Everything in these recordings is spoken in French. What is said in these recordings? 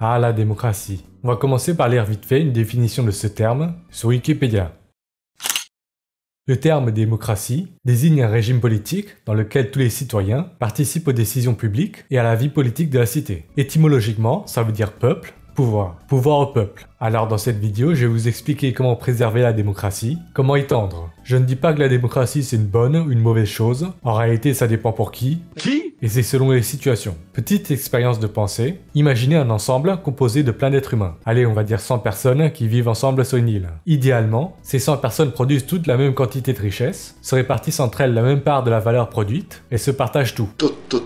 Ah la démocratie. On va commencer par lire vite fait une définition de ce terme sur Wikipédia. Le terme démocratie désigne un régime politique dans lequel tous les citoyens participent aux décisions publiques et à la vie politique de la cité. Étymologiquement, ça veut dire peuple, pouvoir, pouvoir au peuple. Alors dans cette vidéo, je vais vous expliquer comment préserver la démocratie, comment y tendre. Je ne dis pas que la démocratie c'est une bonne ou une mauvaise chose, en réalité ça dépend pour qui. Qui et c'est selon les situations. Petite expérience de pensée, imaginez un ensemble composé de plein d'êtres humains. Allez, on va dire 100 personnes qui vivent ensemble sur une île. Idéalement, ces 100 personnes produisent toutes la même quantité de richesse, se répartissent entre elles la même part de la valeur produite et se partagent tout. Tout, tout.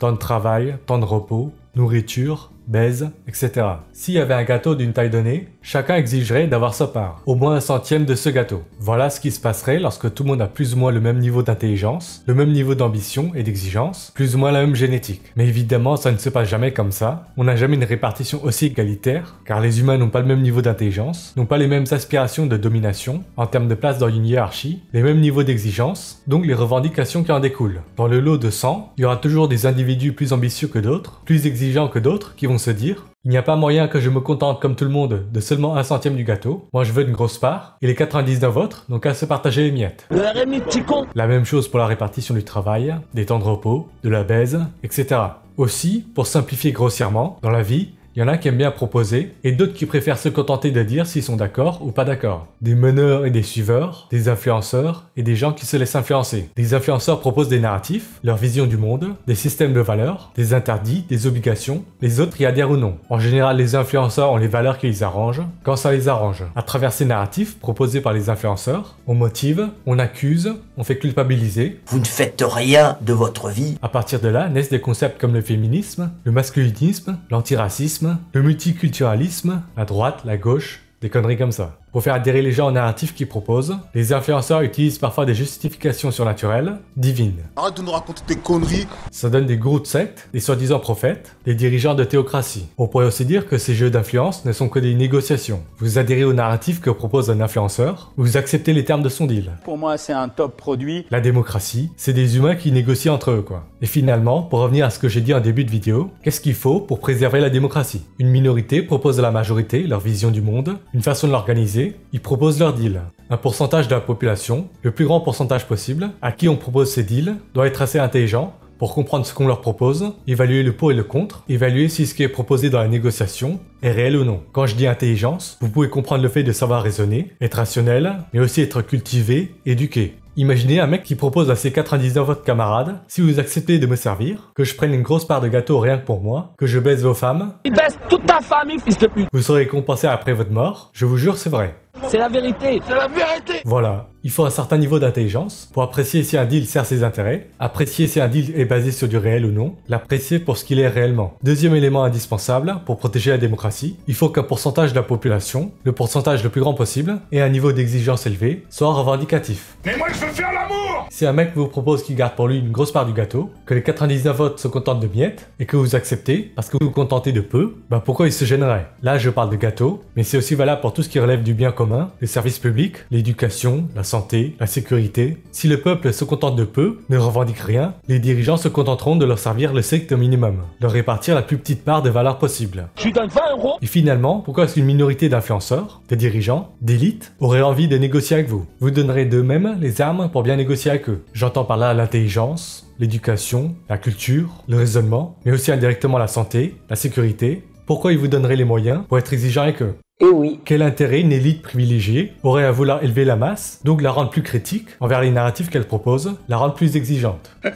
Temps de travail, temps de repos, nourriture, baise, etc. S'il y avait un gâteau d'une taille donnée, chacun exigerait d'avoir sa part, au moins un centième de ce gâteau. Voilà ce qui se passerait lorsque tout le monde a plus ou moins le même niveau d'intelligence, le même niveau d'ambition et d'exigence, plus ou moins la même génétique. Mais évidemment, ça ne se passe jamais comme ça. On n'a jamais une répartition aussi égalitaire, car les humains n'ont pas le même niveau d'intelligence, n'ont pas les mêmes aspirations de domination en termes de place dans une hiérarchie, les mêmes niveaux d'exigence, donc les revendications qui en découlent. Dans le lot de 100, il y aura toujours des individus plus ambitieux que d'autres, plus exigeants que d'autres, qui vont se dire il n'y a pas moyen que je me contente comme tout le monde de seulement un centième du gâteau. Moi, je veux une grosse part et les d'un autres donc à se partager les miettes. La même chose pour la répartition du travail, des temps de repos, de la baise, etc. Aussi, pour simplifier grossièrement, dans la vie, il y en a qui aiment bien proposer, et d'autres qui préfèrent se contenter de dire s'ils sont d'accord ou pas d'accord. Des meneurs et des suiveurs, des influenceurs et des gens qui se laissent influencer. Des influenceurs proposent des narratifs, leur vision du monde, des systèmes de valeurs, des interdits, des obligations, les autres y adhèrent ou non. En général, les influenceurs ont les valeurs qui les arrangent, quand ça les arrange. À travers ces narratifs proposés par les influenceurs, on motive, on accuse, on fait culpabiliser. Vous ne faites rien de votre vie. À partir de là naissent des concepts comme le féminisme, le masculinisme, l'antiracisme, le multiculturalisme, la droite, la gauche, des conneries comme ça pour faire adhérer les gens au narratif qu'ils proposent. Les influenceurs utilisent parfois des justifications surnaturelles, divines. Arrête de nous raconter tes conneries Ça donne des groupes de sectes, des soi-disant prophètes, des dirigeants de théocratie. On pourrait aussi dire que ces jeux d'influence ne sont que des négociations. Vous adhérez au narratif que propose un influenceur, vous acceptez les termes de son deal. Pour moi, c'est un top produit. La démocratie, c'est des humains qui négocient entre eux, quoi. Et finalement, pour revenir à ce que j'ai dit en début de vidéo, qu'est-ce qu'il faut pour préserver la démocratie Une minorité propose à la majorité leur vision du monde, une façon de l'organiser, ils proposent leur deal. Un pourcentage de la population, le plus grand pourcentage possible, à qui on propose ces deals, doit être assez intelligent pour comprendre ce qu'on leur propose, évaluer le pour et le contre, évaluer si ce qui est proposé dans la négociation est réel ou non. Quand je dis intelligence, vous pouvez comprendre le fait de savoir raisonner, être rationnel, mais aussi être cultivé, éduqué. Imaginez un mec qui propose à ses 99 autres camarades, si vous acceptez de me servir, que je prenne une grosse part de gâteau rien que pour moi, que je baise vos femmes. Il baisse toute ta famille, fils de pute. Vous serez compensé après votre mort. Je vous jure, c'est vrai. C'est la vérité. C'est la vérité. Voilà. Il faut un certain niveau d'intelligence pour apprécier si un deal sert ses intérêts, apprécier si un deal est basé sur du réel ou non, l'apprécier pour ce qu'il est réellement. Deuxième élément indispensable pour protéger la démocratie, il faut qu'un pourcentage de la population, le pourcentage le plus grand possible, et un niveau d'exigence élevé, soit revendicatif. Mais moi je veux faire l'amour Si un mec vous propose qu'il garde pour lui une grosse part du gâteau, que les 99 votes se contentent de miettes, et que vous acceptez parce que vous vous contentez de peu, bah pourquoi il se gênerait Là je parle de gâteau, mais c'est aussi valable pour tout ce qui relève du bien commun, les services publics, l'éducation, la santé, la sécurité. Si le peuple se contente de peu, ne revendique rien, les dirigeants se contenteront de leur servir le secte minimum, leur répartir la plus petite part de valeur possible. Je Et finalement, pourquoi est-ce qu'une minorité d'influenceurs, de dirigeants, d'élites, aurait envie de négocier avec vous Vous donnerez d'eux-mêmes les armes pour bien négocier avec eux. J'entends par là l'intelligence, l'éducation, la culture, le raisonnement, mais aussi indirectement la santé, la sécurité. Pourquoi ils vous donneraient les moyens pour être exigeants avec eux et eh oui. Quel intérêt une élite privilégiée aurait à vouloir élever la masse, donc la rendre plus critique envers les narratifs qu'elle propose, la rendre plus exigeante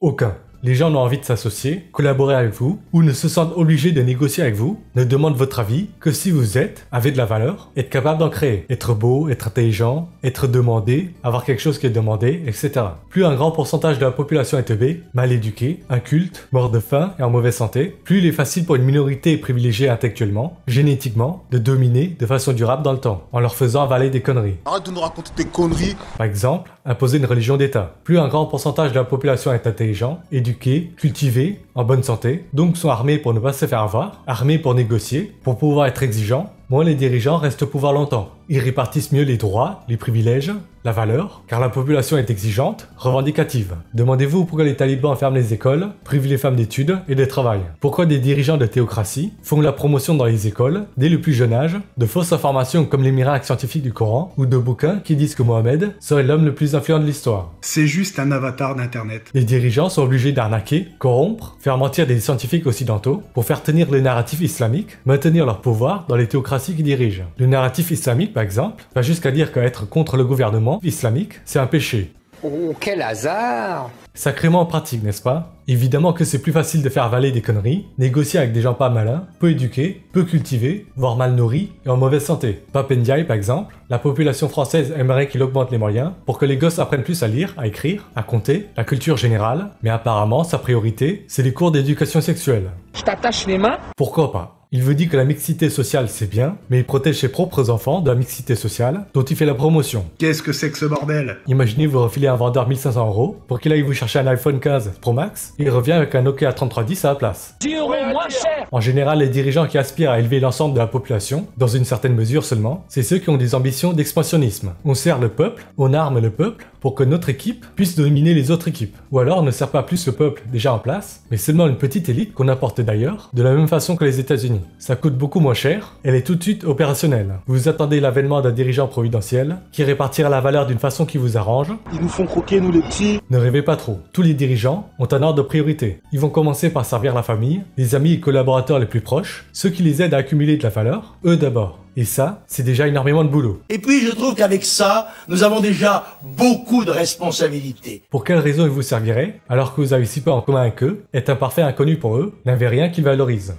Aucun les gens ont envie de s'associer, collaborer avec vous, ou ne se sentent obligés de négocier avec vous, ne demandent votre avis que si vous êtes, avez de la valeur, être capable d'en créer, être beau, être intelligent, être demandé, avoir quelque chose qui est demandé, etc. Plus un grand pourcentage de la population est teubée, mal éduqué, inculte, mort de faim et en mauvaise santé, plus il est facile pour une minorité privilégiée intellectuellement, génétiquement, de dominer de façon durable dans le temps, en leur faisant avaler des conneries. Arrête de nous raconter des conneries Par exemple, imposer une religion d'État. Plus un grand pourcentage de la population est intelligent, éduqués, cultivés, en bonne santé, donc sont armés pour ne pas se faire avoir, armés pour négocier, pour pouvoir être exigeants, moins les dirigeants restent au pouvoir longtemps. Ils répartissent mieux les droits, les privilèges, la valeur, car la population est exigeante, revendicative. Demandez-vous pourquoi les talibans ferment les écoles, privent les femmes d'études et de travail. Pourquoi des dirigeants de théocratie font la promotion dans les écoles, dès le plus jeune âge, de fausses informations comme les miracles scientifiques du Coran ou de bouquins qui disent que Mohamed serait l'homme le plus influent de l'histoire. C'est juste un avatar d'Internet. Les dirigeants sont obligés d'arnaquer, corrompre, faire mentir des scientifiques occidentaux pour faire tenir les narratifs islamiques, maintenir leur pouvoir dans les théocraties qu'ils dirigent. Le narratif islamique, par exemple, va jusqu'à dire qu'être contre le gouvernement islamique, c'est un péché. Oh, quel hasard Sacrément pratique, n'est-ce pas Évidemment que c'est plus facile de faire valer des conneries, négocier avec des gens pas malins, peu éduqués, peu cultivés, voire mal nourris et en mauvaise santé. Papendiaï par exemple, la population française aimerait qu'il augmente les moyens pour que les gosses apprennent plus à lire, à écrire, à compter, la culture générale, mais apparemment sa priorité, c'est les cours d'éducation sexuelle. Je t'attache les mains Pourquoi pas il veut dit que la mixité sociale c'est bien, mais il protège ses propres enfants de la mixité sociale dont il fait la promotion. Qu'est-ce que c'est que ce bordel Imaginez vous refiler un vendeur 1500 euros pour qu'il aille vous chercher un iPhone 15 Pro Max et il revient avec un Nokia 3310 à la place. 10 euros moins cher En général, les dirigeants qui aspirent à élever l'ensemble de la population, dans une certaine mesure seulement, c'est ceux qui ont des ambitions d'expansionnisme. On sert le peuple, on arme le peuple pour que notre équipe puisse dominer les autres équipes. Ou alors on ne sert pas plus le peuple déjà en place, mais seulement une petite élite qu'on apporte d'ailleurs, de la même façon que les États-Unis. Ça coûte beaucoup moins cher, elle est tout de suite opérationnelle. Vous attendez l'avènement d'un dirigeant providentiel qui répartira la valeur d'une façon qui vous arrange. Ils nous font croquer, nous les petits. Ne rêvez pas trop, tous les dirigeants ont un ordre de priorité. Ils vont commencer par servir la famille, les amis et collaborateurs les plus proches, ceux qui les aident à accumuler de la valeur, eux d'abord. Et ça, c'est déjà énormément de boulot. Et puis je trouve qu'avec ça, nous avons déjà beaucoup de responsabilités. Pour quelles raison ils vous serviraient, alors que vous avez si peu en commun avec eux, est un parfait inconnu pour eux, n'avez rien qu'ils valorisent.